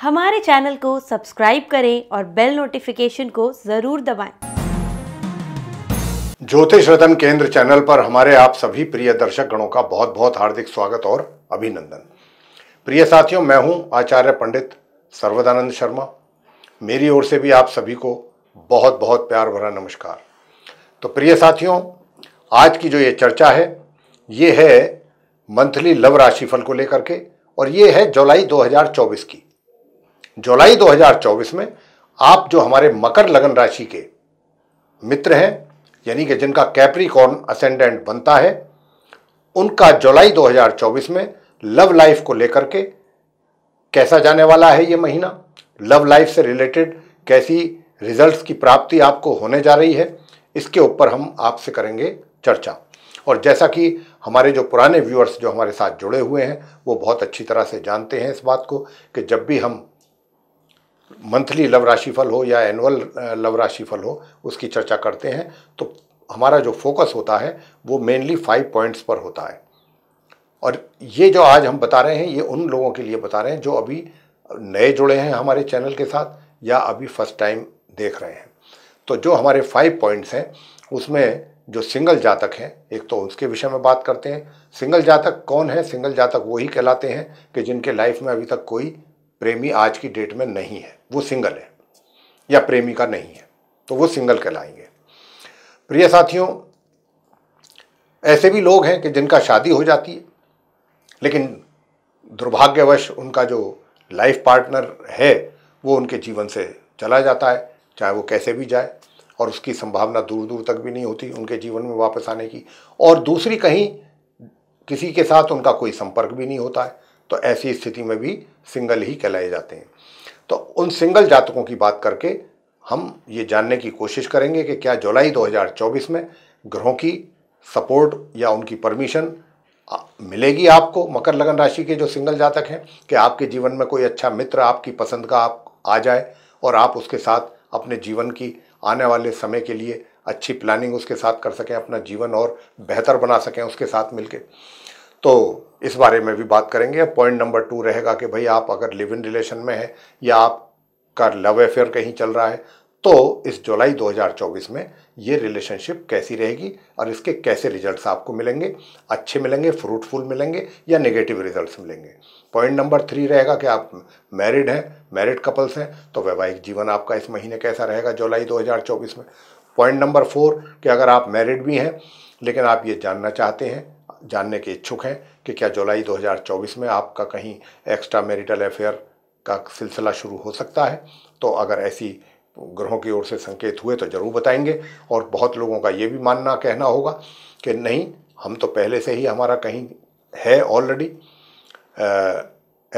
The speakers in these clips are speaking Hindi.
हमारे चैनल को सब्सक्राइब करें और बेल नोटिफिकेशन को जरूर दबाएं। ज्योतिष रतन केंद्र चैनल पर हमारे आप सभी प्रिय दर्शक गणों का बहुत बहुत हार्दिक स्वागत और अभिनंदन प्रिय साथियों मैं हूं आचार्य पंडित सर्वदानंद शर्मा मेरी ओर से भी आप सभी को बहुत बहुत प्यार भरा नमस्कार तो प्रिय साथियों आज की जो ये चर्चा है ये है मंथली लव राशिफल को लेकर के और ये है जुलाई 2024 की जुलाई 2024 में आप जो हमारे मकर लगन राशि के मित्र हैं यानी कि जिनका कैप्रिकॉर्न असेंडेंट बनता है उनका जुलाई 2024 में लव लाइफ को लेकर के कैसा जाने वाला है ये महीना लव लाइफ से रिलेटेड कैसी रिजल्ट्स की प्राप्ति आपको होने जा रही है इसके ऊपर हम आपसे करेंगे चर्चा और जैसा कि हमारे जो पुराने व्यूअर्स जो हमारे साथ जुड़े हुए हैं वो बहुत अच्छी तरह से जानते हैं इस बात को कि जब भी हम मंथली लव राशिफल हो या एनुअल लव राशिफल हो उसकी चर्चा करते हैं तो हमारा जो फोकस होता है वो मेनली फाइव पॉइंट्स पर होता है और ये जो आज हम बता रहे हैं ये उन लोगों के लिए बता रहे हैं जो अभी नए जुड़े हैं हमारे चैनल के साथ या अभी फर्स्ट टाइम देख रहे हैं तो जो हमारे फाइव पॉइंट्स हैं उसमें जो सिंगल जातक हैं एक तो उसके विषय में बात करते हैं सिंगल जातक कौन है सिंगल जातक वही कहलाते हैं कि जिनके लाइफ में अभी तक कोई प्रेमी आज की डेट में नहीं है वो सिंगल है या प्रेमिका नहीं है तो वो सिंगल कहलाएंगे प्रिय साथियों ऐसे भी लोग हैं कि जिनका शादी हो जाती है लेकिन दुर्भाग्यवश उनका जो लाइफ पार्टनर है वो उनके जीवन से चला जाता है चाहे वो कैसे भी जाए और उसकी संभावना दूर दूर तक भी नहीं होती उनके जीवन में वापस आने की और दूसरी कहीं किसी के साथ उनका कोई संपर्क भी नहीं होता है तो ऐसी स्थिति में भी सिंगल ही कहलाए जाते हैं तो उन सिंगल जातकों की बात करके हम ये जानने की कोशिश करेंगे कि क्या जुलाई 2024 में ग्रहों की सपोर्ट या उनकी परमिशन मिलेगी आपको मकर लगन राशि के जो सिंगल जातक हैं कि आपके जीवन में कोई अच्छा मित्र आपकी पसंद का आप आ जाए और आप उसके साथ अपने जीवन की आने वाले समय के लिए अच्छी प्लानिंग उसके साथ कर सकें अपना जीवन और बेहतर बना सकें उसके साथ मिलके तो इस बारे में भी बात करेंगे पॉइंट नंबर टू रहेगा कि भाई आप अगर लिव इन रिलेशन में है या आपका लव अफेयर कहीं चल रहा है तो इस जुलाई 2024 में ये रिलेशनशिप कैसी रहेगी और इसके कैसे रिजल्ट्स आपको मिलेंगे अच्छे मिलेंगे फ्रूटफुल मिलेंगे या नेगेटिव रिजल्ट्स मिलेंगे पॉइंट नंबर थ्री रहेगा कि आप मैरिड हैं मैरिड कपल्स हैं तो वैवाहिक जीवन आपका इस महीने कैसा रहेगा जुलाई 2024 में पॉइंट नंबर फोर कि अगर आप मैरिड भी हैं लेकिन आप ये जानना चाहते हैं जानने के इच्छुक हैं कि क्या जुलाई 2024 में आपका कहीं एक्स्ट्रा मैरिटल अफेयर का सिलसिला शुरू हो सकता है तो अगर ऐसी ग्रहों की ओर से संकेत हुए तो ज़रूर बताएंगे और बहुत लोगों का ये भी मानना कहना होगा कि नहीं हम तो पहले से ही हमारा कहीं है ऑलरेडी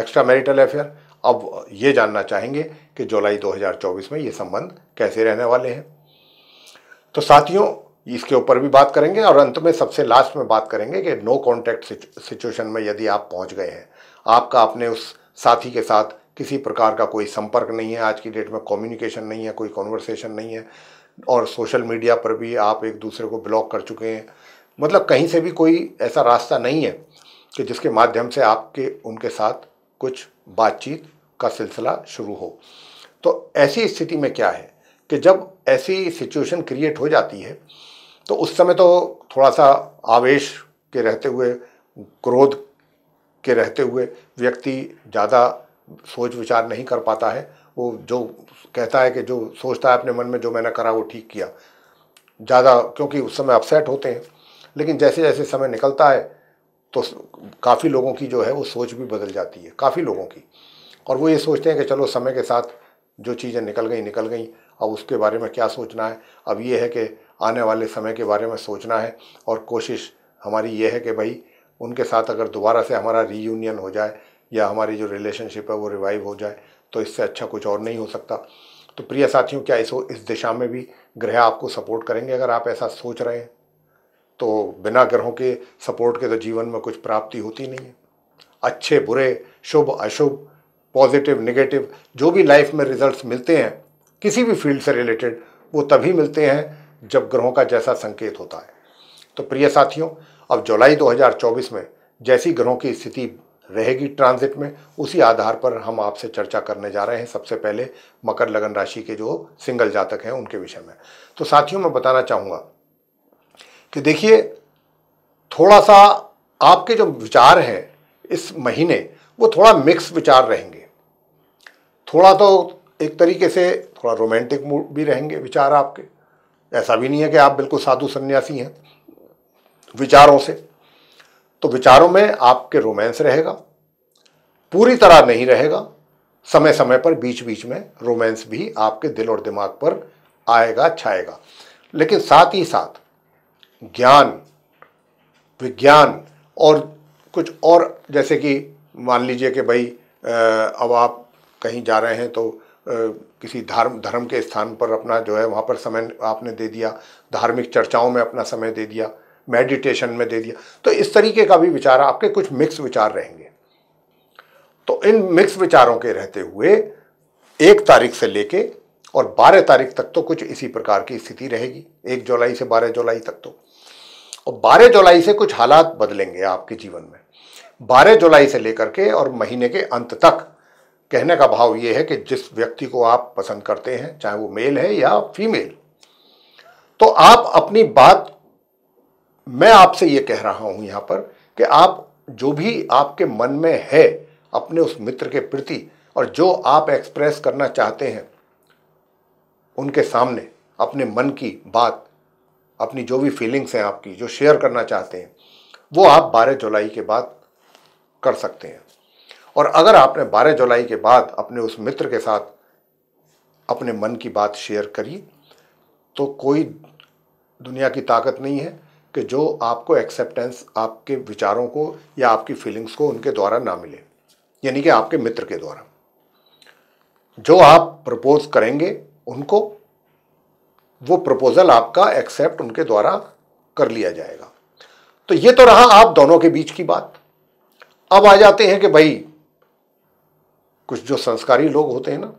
एक्स्ट्रा मैरिटल अफेयर अब ये जानना चाहेंगे कि जुलाई 2024 में ये संबंध कैसे रहने वाले हैं तो साथियों इसके ऊपर भी बात करेंगे और अंत में सबसे लास्ट में बात करेंगे कि नो कॉन्टैक्ट सिचुएशन में यदि आप पहुंच गए हैं आपका अपने उस साथी के साथ किसी प्रकार का कोई संपर्क नहीं है आज की डेट में कम्युनिकेशन नहीं है कोई कॉन्वर्सेशन नहीं है और सोशल मीडिया पर भी आप एक दूसरे को ब्लॉक कर चुके हैं मतलब कहीं से भी कोई ऐसा रास्ता नहीं है कि जिसके माध्यम से आपके उनके साथ कुछ बातचीत का सिलसिला शुरू हो तो ऐसी स्थिति में क्या है कि जब ऐसी सिचुएशन क्रिएट हो जाती है तो उस समय तो थोड़ा सा आवेश के रहते हुए क्रोध के रहते हुए व्यक्ति ज़्यादा सोच विचार नहीं कर पाता है वो जो कहता है कि जो सोचता है अपने मन में जो मैंने करा वो ठीक किया ज़्यादा क्योंकि उस समय अपसेट होते हैं लेकिन जैसे जैसे समय निकलता है तो काफ़ी लोगों की जो है वो सोच भी बदल जाती है काफ़ी लोगों की और वो ये सोचते हैं कि चलो समय के साथ जो चीज़ें निकल गई निकल गई अब उसके बारे में क्या सोचना है अब ये है कि आने वाले समय के बारे में सोचना है और कोशिश हमारी ये है कि भाई उनके साथ अगर दोबारा से हमारा रीयूनियन हो जाए या हमारी जो रिलेशनशिप है वो रिवाइव हो जाए तो इससे अच्छा कुछ और नहीं हो सकता तो प्रिय साथियों क्या इस इस दिशा में भी ग्रह आपको सपोर्ट करेंगे अगर आप ऐसा सोच रहे हैं तो बिना ग्रहों के सपोर्ट के तो जीवन में कुछ प्राप्ति होती नहीं है अच्छे बुरे शुभ अशुभ पॉजिटिव नेगेटिव जो भी लाइफ में रिजल्ट्स मिलते हैं किसी भी फील्ड से रिलेटेड वो तभी मिलते हैं जब ग्रहों का जैसा संकेत होता है तो प्रिय साथियों अब जुलाई 2024 में जैसी ग्रहों की स्थिति रहेगी ट्रांजिट में उसी आधार पर हम आपसे चर्चा करने जा रहे हैं सबसे पहले मकर लगन राशि के जो सिंगल जातक हैं उनके विषय में तो साथियों मैं बताना चाहूँगा कि देखिए थोड़ा सा आपके जो विचार हैं इस महीने वो थोड़ा मिक्स विचार रहेंगे थोड़ा तो एक तरीके से थोड़ा रोमांटिक मूड भी रहेंगे विचार आपके ऐसा भी नहीं है कि आप बिल्कुल साधु सन्यासी हैं विचारों से तो विचारों में आपके रोमांस रहेगा पूरी तरह नहीं रहेगा समय समय पर बीच बीच में रोमांस भी आपके दिल और दिमाग पर आएगा छाएगा लेकिन साथ ही साथ ज्ञान विज्ञान और कुछ और जैसे कि मान लीजिए कि भाई अब आप कहीं जा रहे हैं तो किसी धर्म धर्म के स्थान पर अपना जो है वहाँ पर समय आपने दे दिया धार्मिक चर्चाओं में अपना समय दे दिया मेडिटेशन में दे दिया तो इस तरीके का भी विचार आपके कुछ मिक्स विचार रहेंगे तो इन मिक्स विचारों के रहते हुए एक तारीख से लेके और बारह तारीख तक तो कुछ इसी प्रकार की स्थिति रहेगी एक जुलाई से बारह जुलाई तक तो और बारह जुलाई से कुछ हालात बदलेंगे आपके जीवन में बारह जुलाई से लेकर के और महीने के अंत तक कहने का भाव ये है कि जिस व्यक्ति को आप पसंद करते हैं चाहे वो मेल है या फीमेल तो आप अपनी बात मैं आपसे ये कह रहा हूं यहां पर कि आप जो भी आपके मन में है अपने उस मित्र के प्रति और जो आप एक्सप्रेस करना चाहते हैं उनके सामने अपने मन की बात अपनी जो भी फीलिंग्स हैं आपकी जो शेयर करना चाहते हैं वो आप 12 जुलाई के बाद कर सकते हैं और अगर आपने 12 जुलाई के बाद अपने उस मित्र के साथ अपने मन की बात शेयर करी तो कोई दुनिया की ताकत नहीं है कि जो आपको एक्सेप्टेंस आपके विचारों को या आपकी फीलिंग्स को उनके द्वारा ना मिले यानी कि आपके मित्र के द्वारा जो आप प्रपोज करेंगे उनको वो प्रपोजल आपका एक्सेप्ट उनके द्वारा कर लिया जाएगा तो ये तो रहा आप दोनों के बीच की बात अब आ जाते हैं कि भाई कुछ जो संस्कारी लोग होते हैं ना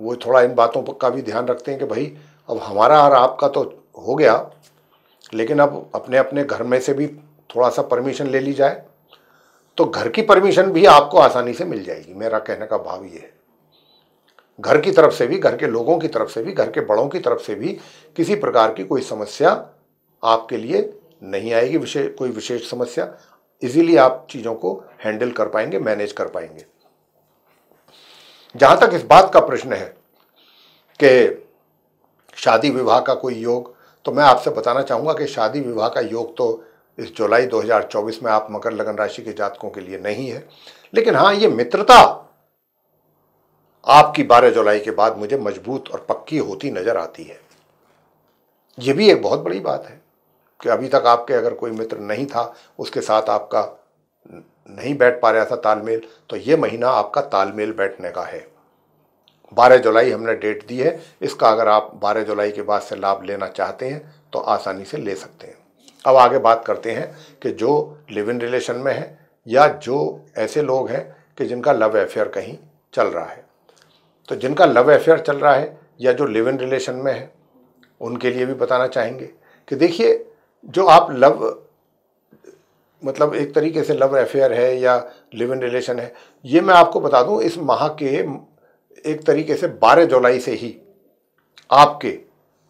वो थोड़ा इन बातों पर का भी ध्यान रखते हैं कि भाई अब हमारा और आपका तो हो गया लेकिन अब अपने अपने घर में से भी थोड़ा सा परमिशन ले ली जाए तो घर की परमिशन भी आपको आसानी से मिल जाएगी मेरा कहने का भाव ये है घर की तरफ से भी घर के लोगों की तरफ से भी घर के बड़ों की तरफ से भी किसी प्रकार की कोई समस्या आपके लिए नहीं आएगी विशेष कोई विशेष समस्या इजीली आप चीज़ों को हैंडल कर पाएंगे मैनेज कर पाएंगे जहां तक इस बात का प्रश्न है कि शादी विवाह का कोई योग तो मैं आपसे बताना चाहूँगा कि शादी विवाह का योग तो इस जुलाई 2024 में आप मकर लगन राशि के जातकों के लिए नहीं है लेकिन हाँ ये मित्रता आपकी 12 जुलाई के बाद मुझे मजबूत और पक्की होती नज़र आती है ये भी एक बहुत बड़ी बात है कि अभी तक आपके अगर कोई मित्र नहीं था उसके साथ आपका नहीं बैठ पा रहा था तालमेल तो ये महीना आपका तालमेल बैठने का है 12 जुलाई हमने डेट दी है इसका अगर आप 12 जुलाई के बाद से लाभ लेना चाहते हैं तो आसानी से ले सकते हैं अब आगे बात करते हैं कि जो लिव इन रिलेशन में है या जो ऐसे लोग हैं कि जिनका लव अफेयर कहीं चल रहा है तो जिनका लव अफेयर चल रहा है या जो लिव इन रिलेशन में है उनके लिए भी बताना चाहेंगे कि देखिए जो आप लव मतलब एक तरीके से लव अफेयर है या लिव इन रिलेशन है ये मैं आपको बता दूं इस माह के एक तरीके से 12 जुलाई से ही आपके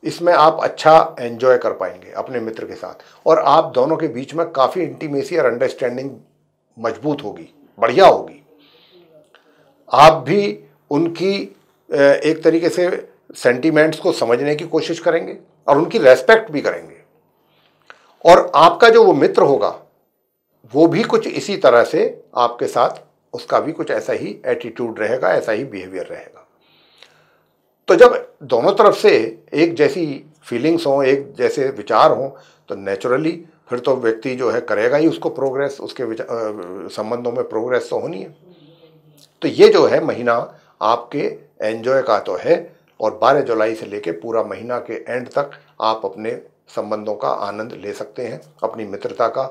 इसमें आप अच्छा एन्जॉय कर पाएंगे अपने मित्र के साथ और आप दोनों के बीच में काफ़ी इंटीमेसी और अंडरस्टैंडिंग मजबूत होगी बढ़िया होगी आप भी उनकी एक तरीके से सेंटिमेंट्स को समझने की कोशिश करेंगे और उनकी रेस्पेक्ट भी करेंगे और आपका जो वो मित्र होगा वो भी कुछ इसी तरह से आपके साथ उसका भी कुछ ऐसा ही एटीट्यूड रहेगा ऐसा ही बिहेवियर रहेगा तो जब दोनों तरफ से एक जैसी फीलिंग्स हों एक जैसे विचार हों तो नेचुरली फिर तो व्यक्ति जो है करेगा ही उसको प्रोग्रेस उसके संबंधों में प्रोग्रेस तो होनी है तो ये जो है महीना आपके एन्जॉय का तो है और 12 जुलाई से लेकर पूरा महीना के एंड तक आप अपने संबंधों का आनंद ले सकते हैं अपनी मित्रता का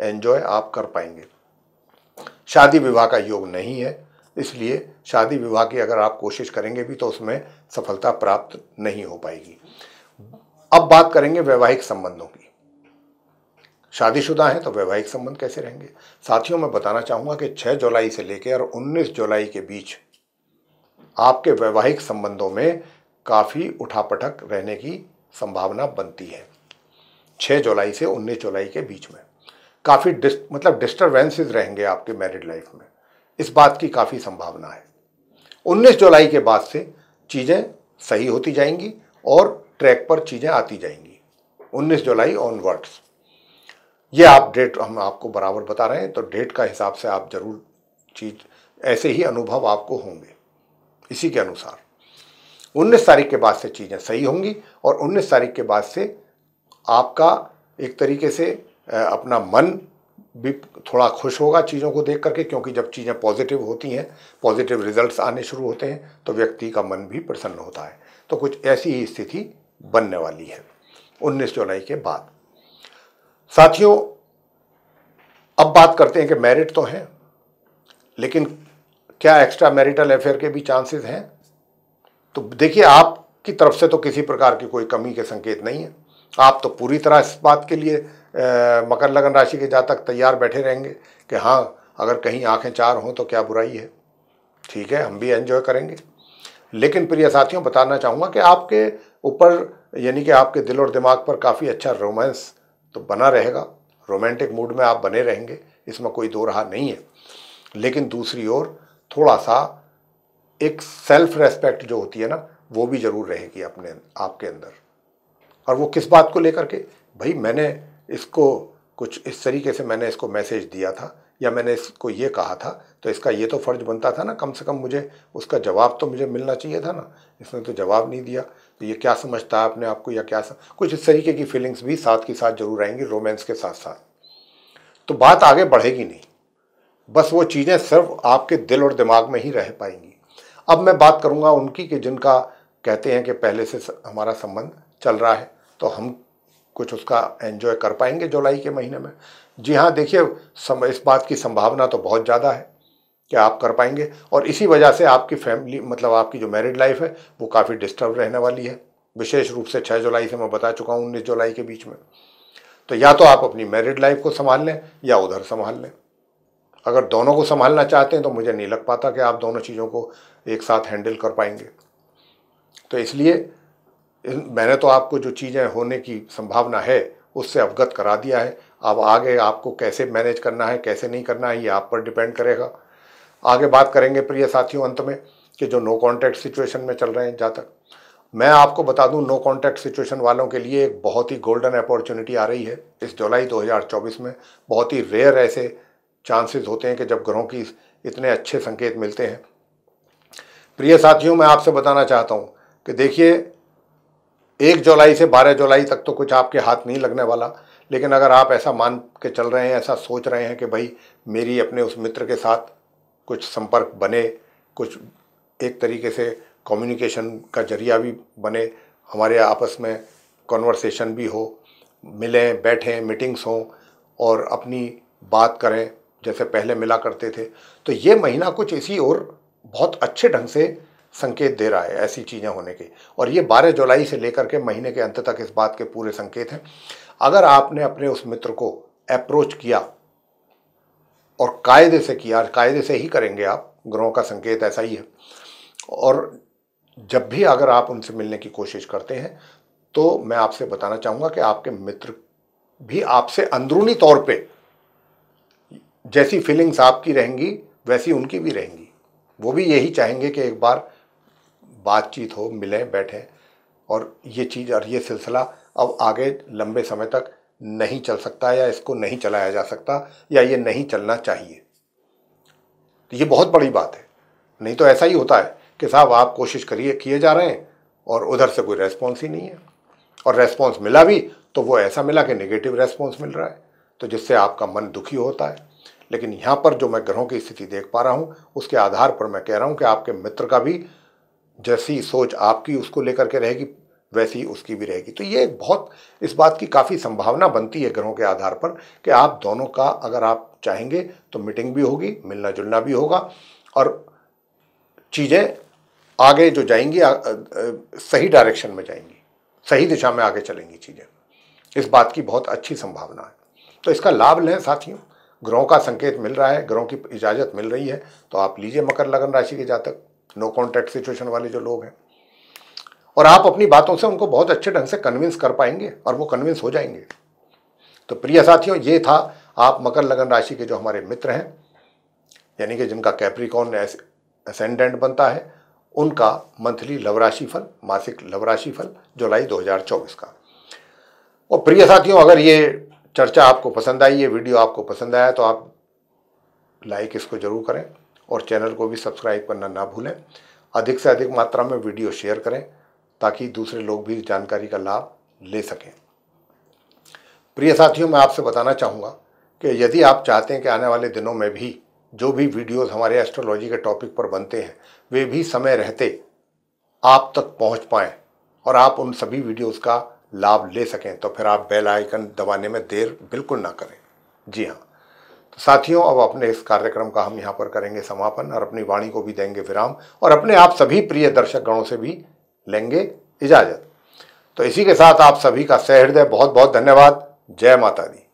एन्जॉय आप कर पाएंगे शादी विवाह का योग नहीं है इसलिए शादी विवाह की अगर आप कोशिश करेंगे भी तो उसमें सफलता प्राप्त नहीं हो पाएगी अब बात करेंगे वैवाहिक संबंधों की शादीशुदा हैं तो वैवाहिक संबंध कैसे रहेंगे साथियों मैं बताना चाहूँगा कि 6 जुलाई से लेकर 19 जुलाई के बीच आपके वैवाहिक संबंधों में काफ़ी उठापटक रहने की संभावना बनती है 6 जुलाई से 19 जुलाई के बीच में काफ़ी डिस, मतलब डिस्टर्बेंसेज रहेंगे आपके मैरिड लाइफ में इस बात की काफ़ी संभावना है 19 जुलाई के बाद से चीज़ें सही होती जाएंगी और ट्रैक पर चीज़ें आती जाएंगी 19 जुलाई ऑनवर्ड्स ये आप डेट हम आपको बराबर बता रहे हैं तो डेट का हिसाब से आप ज़रूर चीज ऐसे ही अनुभव आपको होंगे इसी के अनुसार 19 तारीख के बाद से चीज़ें सही होंगी और 19 तारीख के बाद से आपका एक तरीके से अपना मन भी थोड़ा खुश होगा चीज़ों को देख करके क्योंकि जब चीज़ें पॉजिटिव होती हैं पॉजिटिव रिजल्ट्स आने शुरू होते हैं तो व्यक्ति का मन भी प्रसन्न होता है तो कुछ ऐसी ही स्थिति बनने वाली है उन्नीस जुलाई के बाद साथियों अब बात करते हैं कि मैरिट तो हैं लेकिन क्या एक्स्ट्रा मैरिटल अफेयर के भी चांसेस हैं तो देखिए आपकी तरफ से तो किसी प्रकार की कोई कमी के संकेत नहीं है आप तो पूरी तरह इस बात के लिए मकर लगन राशि के जातक तैयार बैठे रहेंगे कि हाँ अगर कहीं आंखें चार हों तो क्या बुराई है ठीक है हम भी एंजॉय करेंगे लेकिन प्रिय साथियों बताना चाहूँगा कि आपके ऊपर यानी कि आपके दिल और दिमाग पर काफ़ी अच्छा रोमांस तो बना रहेगा रोमांटिक मूड में आप बने रहेंगे इसमें कोई दो रहा नहीं है लेकिन दूसरी ओर थोड़ा सा एक सेल्फ रेस्पेक्ट जो होती है ना वो भी ज़रूर रहेगी अपने आपके अंदर और वो किस बात को लेकर के भाई मैंने इसको कुछ इस तरीके से मैंने इसको मैसेज दिया था या मैंने इसको ये कहा था तो इसका ये तो फ़र्ज़ बनता था ना कम से कम मुझे उसका जवाब तो मुझे मिलना चाहिए था ना इसने तो जवाब नहीं दिया तो ये क्या समझता है आपने आपको या क्या सम... कुछ इस तरीके की फीलिंग्स भी साथ के साथ जरूर आएंगी रोमांस के साथ साथ तो बात आगे बढ़ेगी नहीं बस वो चीज़ें सिर्फ आपके दिल और दिमाग में ही रह पाएंगी अब मैं बात करूँगा उनकी कि जिनका कहते हैं कि पहले से हमारा संबंध चल रहा है तो हम कुछ उसका एंजॉय कर पाएंगे जुलाई के महीने में जी हाँ देखिए सम इस बात की संभावना तो बहुत ज़्यादा है कि आप कर पाएंगे और इसी वजह से आपकी फैमिली मतलब आपकी जो मैरिड लाइफ है वो काफ़ी डिस्टर्ब रहने वाली है विशेष रूप से छः जुलाई से मैं बता चुका हूँ उन्नीस जुलाई के बीच में तो या तो आप अपनी मैरिड लाइफ को संभाल लें या उधर संभाल लें अगर दोनों को संभालना चाहते हैं तो मुझे नहीं लग पाता कि आप दोनों चीज़ों को एक साथ हैंडल कर पाएंगे तो इसलिए मैंने तो आपको जो चीज़ें होने की संभावना है उससे अवगत करा दिया है अब आगे आपको कैसे मैनेज करना है कैसे नहीं करना है ये आप पर डिपेंड करेगा आगे बात करेंगे प्रिय साथियों अंत में कि जो नो कॉन्टैक्ट सिचुएशन में चल रहे हैं जहाँ तक मैं आपको बता दूं नो कॉन्टैक्ट सिचुएशन वालों के लिए एक बहुत ही गोल्डन अपॉर्चुनिटी आ रही है इस जुलाई 2024 में बहुत ही रेयर ऐसे चांसेस होते हैं कि जब ग्रहों की इतने अच्छे संकेत मिलते हैं प्रिय साथियों मैं आपसे बताना चाहता हूँ कि देखिए एक जुलाई से बारह जुलाई तक तो कुछ आपके हाथ नहीं लगने वाला लेकिन अगर आप ऐसा मान के चल रहे हैं ऐसा सोच रहे हैं कि भाई मेरी अपने उस मित्र के साथ कुछ संपर्क बने कुछ एक तरीके से कम्युनिकेशन का जरिया भी बने हमारे आपस में कॉन्वर्सेशन भी हो मिलें बैठें मीटिंग्स हों और अपनी बात करें जैसे पहले मिला करते थे तो ये महीना कुछ इसी और बहुत अच्छे ढंग से संकेत दे रहा है ऐसी चीज़ें होने के और ये बारह जुलाई से लेकर के महीने के अंत तक इस बात के पूरे संकेत हैं अगर आपने अपने उस मित्र को अप्रोच किया और कायदे से किया कायदे से ही करेंगे आप ग्रहों का संकेत ऐसा ही है और जब भी अगर आप उनसे मिलने की कोशिश करते हैं तो मैं आपसे बताना चाहूँगा कि आपके मित्र भी आपसे अंदरूनी तौर पे जैसी फीलिंग्स आपकी रहेंगी वैसी उनकी भी रहेंगी वो भी यही चाहेंगे कि एक बार बातचीत हो मिलें बैठें और ये चीज़ और ये सिलसिला अब आगे लंबे समय तक नहीं चल सकता या इसको नहीं चलाया जा सकता या ये नहीं चलना चाहिए तो ये बहुत बड़ी बात है नहीं तो ऐसा ही होता है कि साहब आप कोशिश करिए किए जा रहे हैं और उधर से कोई रेस्पॉन्स ही नहीं है और रेस्पॉन्स मिला भी तो वो ऐसा मिला कि नेगेटिव रेस्पॉन्स मिल रहा है तो जिससे आपका मन दुखी होता है लेकिन यहाँ पर जो मैं ग्रहों की स्थिति देख पा रहा हूँ उसके आधार पर मैं कह रहा हूँ कि आपके मित्र का भी जैसी सोच आपकी उसको लेकर के रहेगी वैसी उसकी भी रहेगी तो ये बहुत इस बात की काफ़ी संभावना बनती है ग्रहों के आधार पर कि आप दोनों का अगर आप चाहेंगे तो मीटिंग भी होगी मिलना जुलना भी होगा और चीज़ें आगे जो जाएंगी आ, आ, आ, सही डायरेक्शन में जाएंगी सही दिशा में आगे चलेंगी चीज़ें इस बात की बहुत अच्छी संभावना है तो इसका लाभ लें साथियों ग्रहों का संकेत मिल रहा है ग्रहों की इजाज़त मिल रही है तो आप लीजिए मकर लगन राशि के जातक नो कॉन्टैक्ट सिचुएशन वाले जो लोग हैं और आप अपनी बातों से उनको बहुत अच्छे ढंग से कन्विंस कर पाएंगे और वो कन्विंस हो जाएंगे तो प्रिय साथियों ये था आप मकर लगन राशि के जो हमारे मित्र हैं यानी कि जिनका कैप्रिकॉन असेंडेंट बनता है उनका मंथली लव राशि फल मासिक लव राशि फल जुलाई 2024 का और प्रिय साथियों अगर ये चर्चा आपको पसंद आई ये वीडियो आपको पसंद आया तो आप लाइक इसको ज़रूर करें और चैनल को भी सब्सक्राइब करना ना भूलें अधिक से अधिक मात्रा में वीडियो शेयर करें ताकि दूसरे लोग भी इस जानकारी का लाभ ले सकें प्रिय साथियों मैं आपसे बताना चाहूँगा कि यदि आप चाहते हैं कि आने वाले दिनों में भी जो भी वीडियोस हमारे एस्ट्रोलॉजी के टॉपिक पर बनते हैं वे भी समय रहते आप तक पहुँच पाएँ और आप उन सभी वीडियोज़ का लाभ ले सकें तो फिर आप बेल आइकन दबाने में देर बिल्कुल ना करें जी हाँ तो साथियों अब अपने इस कार्यक्रम का हम यहाँ पर करेंगे समापन और अपनी वाणी को भी देंगे विराम और अपने आप सभी प्रिय दर्शक गणों से भी लेंगे इजाजत तो इसी के साथ आप सभी का सहृदय बहुत बहुत धन्यवाद जय माता दी